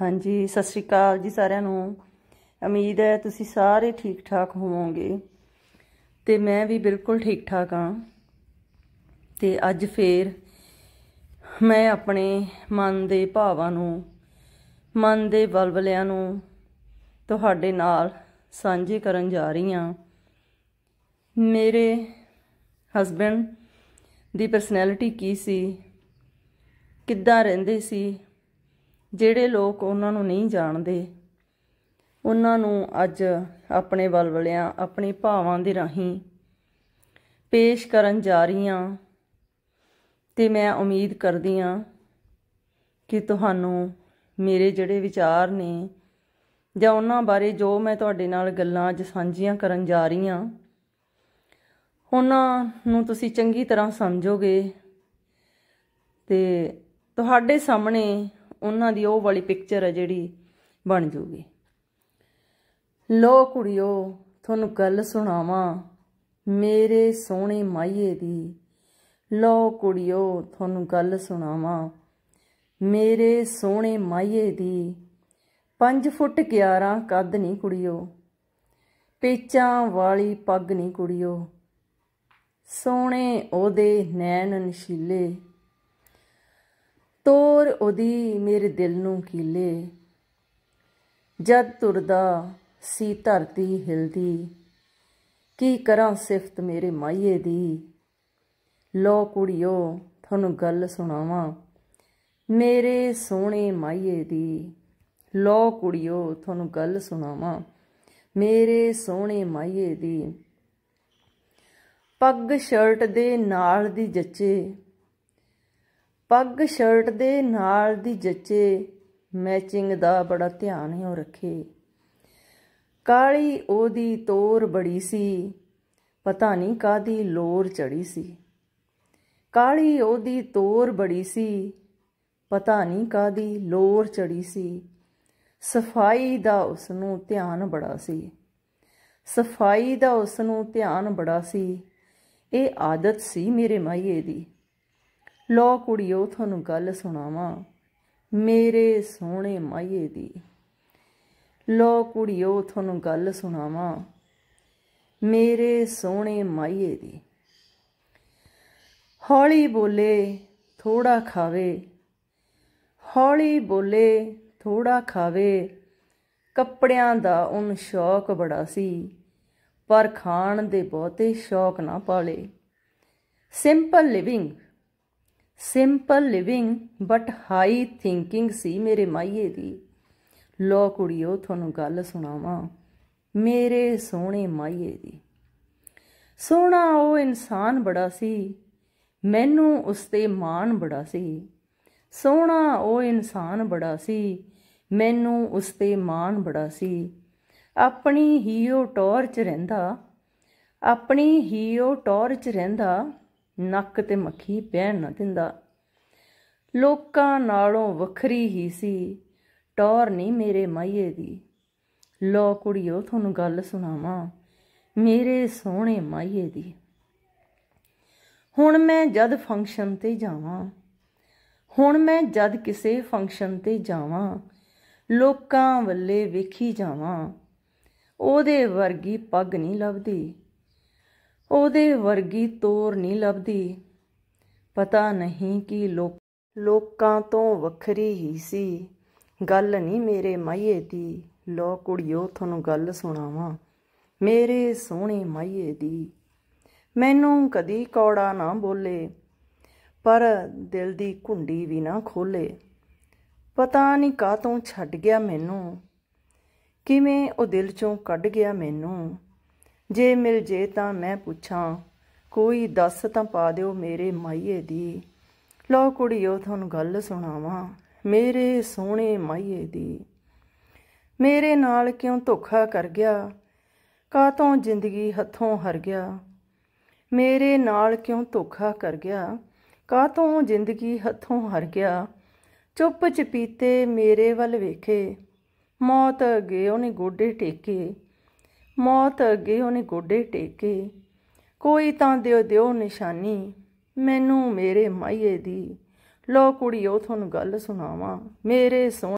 ਹਾਂਜੀ ਸਤਿ ਸ਼੍ਰੀ ਅਕਾਲ ਜੀ ਸਾਰਿਆਂ ਨੂੰ ਉਮੀਦ ਹੈ ਤੁਸੀਂ ਸਾਰੇ ਠੀਕ ਠਾਕ ਹੋਵੋਗੇ ਤੇ ਮੈਂ ਵੀ ਬਿਲਕੁਲ ਠੀਕ ਠਾਕ ਹਾਂ ਤੇ ਅੱਜ ਫੇਰ ਮੈਂ ਆਪਣੇ ਮਨ ਦੇ ਭਾਵਾਂ ਨੂੰ ਮਨ ਦੇ ਬਲਬਲਿਆਂ ਨੂੰ ਤੁਹਾਡੇ ਨਾਲ ਸਾਂਝੇ ਕਰਨ ਜਾ ਰਹੀ ਹਾਂ ਮੇਰੇ ਹਸਬੰਡ ਦੀ ਪਰਸਨੈਲਿਟੀ ਕੀ ਸੀ ਕਿੱਦਾਂ ਰਹਿੰਦੇ ਸੀ ਜਿਹੜੇ ਲੋਕ ਉਹਨਾਂ ਨੂੰ ਨਹੀਂ ਜਾਣਦੇ ਉਹਨਾਂ ਨੂੰ ਅੱਜ ਆਪਣੇ ਬਲਬਲਿਆਂ ਆਪਣੇ ਭਾਵਾਂ ਦੇ ਰਾਹੀਂ ਪੇਸ਼ ਕਰਨ ਜਾ ਰਹੀਆਂ ਤੇ ਮੈਂ ਉਮੀਦ ਕਰਦੀ ਆ ਕਿ ਤੁਹਾਨੂੰ ਮੇਰੇ ਜਿਹੜੇ ਵਿਚਾਰ ਨੇ ਜਾਂ ਉਹਨਾਂ ਬਾਰੇ ਜੋ ਮੈਂ ਤੁਹਾਡੇ ਨਾਲ ਗੱਲਾਂ ਅੱਜ ਸਾਂਝੀਆਂ ਕਰਨ ਜਾ ਰਹੀ ਆ ਉਹਨਾਂ ਨੂੰ ਤੁਸੀਂ ਚੰਗੀ ਤਰ੍ਹਾਂ ਸਮਝੋਗੇ ਤੇ ਤੁਹਾਡੇ ਸਾਹਮਣੇ ਉਹਨਾਂ ਦੀ ਉਹ ਵਾਲੀ ਪਿਕਚਰ ਹੈ ਜਿਹੜੀ ਬਣ ਜੂਗੀ ਲੋ ਕੁੜਿਓ ਤੁਹਾਨੂੰ ਗੱਲ ਸੁਣਾਵਾਂ ਮੇਰੇ ਸੋਹਣੇ ਮਾਈਏ ਦੀ ਲੋ ਕੁੜਿਓ ਤੁਹਾਨੂੰ ਗੱਲ ਸੁਣਾਵਾਂ ਮੇਰੇ ਸੋਹਣੇ ਮਾਈਏ ਦੀ 5 ਫੁੱਟ 11 ਕੱਦ ਨਹੀਂ ਕੁੜਿਓ ਪੇਚਾਂ ਵਾਲੀ ਪੱਗ ਨਹੀਂ ਕੁੜਿਓ ਸੋਹਣੇ ਉਹਦੇ ਨੈਣ ਨਸ਼ੀਲੇ ਤੋਰ ਉਹਦੀ ਮੇਰੇ ਦਿਲ ਨੂੰ ਕੀਲੇ ਜਦ ਤੁਰਦਾ ਸੀ ਧਰਤੀ ਹਿਲਦੀ ਕੀ ਕਰਾਂ ਸਿਫਤ ਮੇਰੇ ਮਾਈਏ ਦੀ ਲੋ ਕੁੜਿਓ ਤੁਹਾਨੂੰ ਗੱਲ ਸੁਣਾਵਾਂ ਮੇਰੇ ਸੋਹਣੇ ਮਾਈਏ ਦੀ ਲੋ ਕੁੜਿਓ ਤੁਹਾਨੂੰ ਗੱਲ ਸੁਣਾਵਾਂ ਮੇਰੇ ਸੋਹਣੇ ਮਾਈਏ ਦੀ ਪੱਗ ਸ਼ਰਟ ਦੇ ਨਾਲ ਦੀ ਜੱਚੇ ਪੱਗ ਸ਼ਰਟ ਦੇ ਨਾਲ ਦੀ ਜੱਚੇ ਮੈਚਿੰਗ ਦਾ ਬੜਾ ਧਿਆਨ ਹੀ ਰੱਖੇ ਕਾਲੀ ਉਹਦੀ ਤੋਰ ਬੜੀ ਸੀ ਪਤਾ ਨਹੀਂ ਕਾਦੀ ਲੋਰ ਚੜੀ ਸੀ ਕਾਲੀ ਉਹਦੀ ਤੋਰ ਬੜੀ ਸੀ ਪਤਾ ਨਹੀਂ ਕਾਦੀ ਲੋਰ ਚੜੀ ਸੀ ਸਫਾਈ ਦਾ ਉਸ ਨੂੰ ਧਿਆਨ ਬੜਾ ਸੀ ਸਫਾਈ ਦਾ ਉਸ ਨੂੰ ਧਿਆਨ ਬੜਾ ਸੀ ਇਹ ਆਦਤ ਸੀ ਮੇਰੇ ਮਾਈਏ ਦੀ ਲੋ ਕੁੜੀਓ ਤੁਹਾਨੂੰ ਗੱਲ ਸੁਣਾਵਾਂ ਮੇਰੇ ਸੋਹਣੇ ਮਾਈਏ ਦੀ ਲੋ ਕੁੜੀਓ ਤੁਹਾਨੂੰ ਗੱਲ ਸੁਣਾਵਾਂ ਮੇਰੇ ਸੋਹਣੇ ਮਾਈਏ ਦੀ ਹੌਲੀ ਬੋਲੇ ਥੋੜਾ ਖਾਵੇ ਹੌਲੀ ਬੋਲੇ ਥੋੜਾ ਖਾਵੇ ਕੱਪੜਿਆਂ ਦਾ ਉਹਨ ਸ਼ੌਕ ਬੜਾ ਸੀ ਪਰ ਖਾਣ ਦੇ ਬਹੁਤੇ ਸ਼ੌਕ ਨਾ ਪਾਲੇ simple living simple living but high thinking ਸੀ ਮੇਰੇ ਮਾਈਏ ਦੀ ਲੋ ਕੁੜੀਓ ਤੁਹਾਨੂੰ ਗੱਲ ਸੁਣਾਵਾਂ ਮੇਰੇ ਸੋਹਣੇ ਮਾਈਏ ਦੀ ਸੋਹਣਾ ਉਹ ਇਨਸਾਨ ਬੜਾ ਸੀ ਮੈਨੂੰ ਉਸ ਤੇ ਮਾਣ ਬੜਾ ਸੀ ਸੋਹਣਾ ਉਹ ਇਨਸਾਨ ਬੜਾ ਸੀ ਮੈਨੂੰ ਉਸ ਤੇ ਮਾਣ ਬੜਾ ਸੀ ਆਪਣੀ ਹੀਓ ਉਹ 'ਚ ਰਹਿੰਦਾ ਆਪਣੀ ਹੀਓ ਉਹ 'ਚ ਰਹਿੰਦਾ ਨੱਕ ਤੇ ਮੱਖੀ ਪਹਿਣ ਨਾ ਦਿੰਦਾ ਲੋਕਾਂ ਨਾਲੋਂ ਵੱਖਰੀ ਹੀ ਸੀ ਟੌਰ ਨਹੀਂ ਮੇਰੇ ਮਾਈਏ ਦੀ ਲੋ ਕੁੜੀਓ ਤੁਹਾਨੂੰ ਗੱਲ ਸੁਣਾਵਾਂ ਮੇਰੇ ਸੋਹਣੇ ਮਾਈਏ ਦੀ ਹੁਣ ਮੈਂ ਜਦ ਫੰਕਸ਼ਨ ਤੇ ਜਾਵਾਂ ਹੁਣ ਮੈਂ ਜਦ ਕਿਸੇ ਫੰਕਸ਼ਨ ਤੇ ਜਾਵਾਂ ਲੋਕਾਂ ਵੱਲੇ ਵੇਖੀ ਜਾਵਾਂ ਉਹਦੇ ਵਰਗੀ ਪੱਗ ਨਹੀਂ ਲੱਭਦੀ ਉਹਦੇ ਵਰਗੀ ਤੋਰ ਨਹੀਂ ਲੱਭਦੀ ਪਤਾ ਨਹੀਂ ਕਿ ਲੋਕ ਲੋਕਾਂ ਤੋਂ ਵੱਖਰੀ ਹੀ ਸੀ ਗੱਲ ਨਹੀਂ ਮੇਰੇ ਮਾਈਏ ਦੀ ਲੋ ਕੁੜੀਓ ਤੁਹਾਨੂੰ ਗੱਲ ਸੁਣਾਵਾਂ ਮੇਰੇ ਸੋਹਣੇ ਮਾਈਏ ਦੀ ਮੈਨੂੰ ਕਦੀ ਕੌੜਾ ਨਾ ਬੋਲੇ ਪਰ ਦਿਲ ਦੀ ਕੁੰਡੀ ਵੀ ਨਾ ਖੋਲੇ ਪਤਾ ਨਹੀਂ ਕਾਤੋਂ ਛੱਡ ਗਿਆ ਮੈਨੂੰ ਕਿਵੇਂ ਉਹ ਦਿਲ ਚੋਂ ਕੱਢ ਗਿਆ ਮੈਨੂੰ ਜੇ ਮਿਲ ਜੇ ਤਾਂ ਮੈਂ ਪੁੱਛਾਂ ਕੋਈ ਦੱਸ ਤਾਂ ਪਾ ਦਿਓ ਮੇਰੇ ਮਾਈਏ ਦੀ ਲੋ ਕੁੜੀਓ ਤੁਹਾਨੂੰ ਗੱਲ ਸੁਣਾਵਾਂ ਮੇਰੇ ਸੋਹਣੇ ਮਾਈਏ ਦੀ ਮੇਰੇ ਨਾਲ ਕਿਉਂ ਧੋਖਾ ਕਰ ਗਿਆ ਕਾਤੋਂ ਜ਼ਿੰਦਗੀ ਹੱਥੋਂ ਹਰ ਗਿਆ ਮੇਰੇ ਨਾਲ ਕਿਉਂ ਧੋਖਾ ਕਰ ਗਿਆ ਕਾਤੋਂ ਜ਼ਿੰਦਗੀ ਹੱਥੋਂ ਹਰ ਗਿਆ ਚੁੱਪ ਚਪੀਤੇ ਮੇਰੇ ਵੱਲ ਵੇਖੇ ਮੌਤ ਅਗੇ ਉਹਨੇ ਗੋਡੇ ਟੇਕੇ ਮੌਤ ਅੱਗੇ ਉਹਨੇ ਗੋਡੇ ਟੇਕੇ ਕੋਈ ਤਾਂ ਦਿਓ ਦਿਓ ਨਿਸ਼ਾਨੀ ਮੈਨੂੰ ਮੇਰੇ ਮਾਈਏ ਦੀ ਲੋ ਕੁੜੀਓ ਤੁਹਾਨੂੰ ਗੱਲ ਸੁਣਾਵਾਂ ਮੇਰੇ ਸੋ